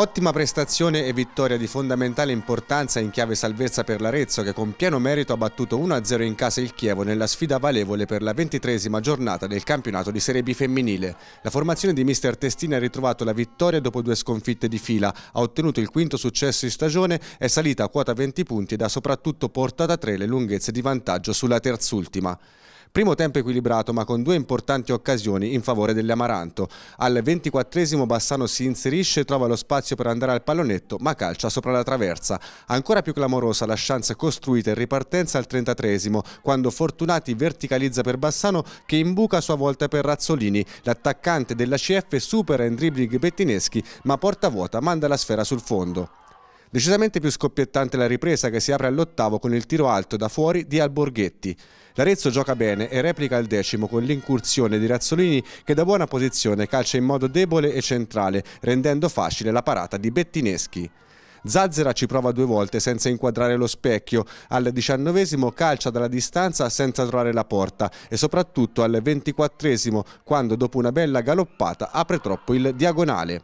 Ottima prestazione e vittoria di fondamentale importanza in chiave salvezza per l'Arezzo che con pieno merito ha battuto 1-0 in casa il Chievo nella sfida valevole per la ventitresima giornata del campionato di Serie B femminile. La formazione di mister Testini ha ritrovato la vittoria dopo due sconfitte di fila, ha ottenuto il quinto successo in stagione, è salita a quota 20 punti ed ha soprattutto portato a tre le lunghezze di vantaggio sulla terzultima. Primo tempo equilibrato ma con due importanti occasioni in favore dell'Amaranto. Al 24 Bassano si inserisce, e trova lo spazio per andare al pallonetto ma calcia sopra la traversa. Ancora più clamorosa la chance costruita in ripartenza al 33 quando Fortunati verticalizza per Bassano che imbuca a sua volta per Razzolini. L'attaccante della CF supera in dribbling bettineschi ma porta vuota manda la sfera sul fondo. Decisamente più scoppiettante la ripresa che si apre all'ottavo con il tiro alto da fuori di Alborghetti. L'Arezzo gioca bene e replica al decimo con l'incursione di Razzolini che da buona posizione calcia in modo debole e centrale, rendendo facile la parata di Bettineschi. Zazzera ci prova due volte senza inquadrare lo specchio, al diciannovesimo calcia dalla distanza senza trovare la porta e soprattutto al ventiquattresimo quando dopo una bella galoppata apre troppo il diagonale.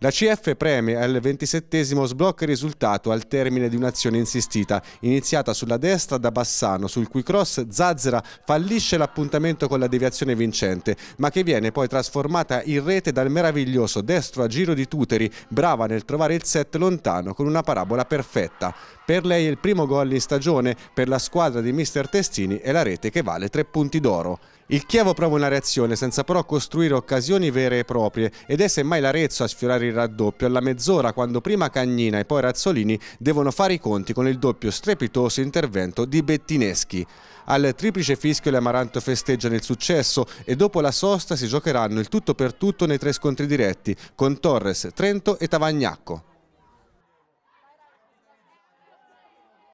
La CF preme al 27 sblocca il risultato al termine di un'azione insistita, iniziata sulla destra da Bassano, sul cui cross Zazzera fallisce l'appuntamento con la deviazione vincente, ma che viene poi trasformata in rete dal meraviglioso destro a giro di Tuteri, brava nel trovare il set lontano con una parabola perfetta. Per lei è il primo gol in stagione, per la squadra di mister Testini è la rete che vale tre punti d'oro. Il Chievo prova una reazione senza però costruire occasioni vere e proprie ed è semmai l'Arezzo a sfiorare il raddoppio alla mezz'ora quando prima Cagnina e poi Razzolini devono fare i conti con il doppio strepitoso intervento di Bettineschi. Al triplice fischio le Amaranto festeggiano il successo e dopo la sosta si giocheranno il tutto per tutto nei tre scontri diretti con Torres, Trento e Tavagnacco.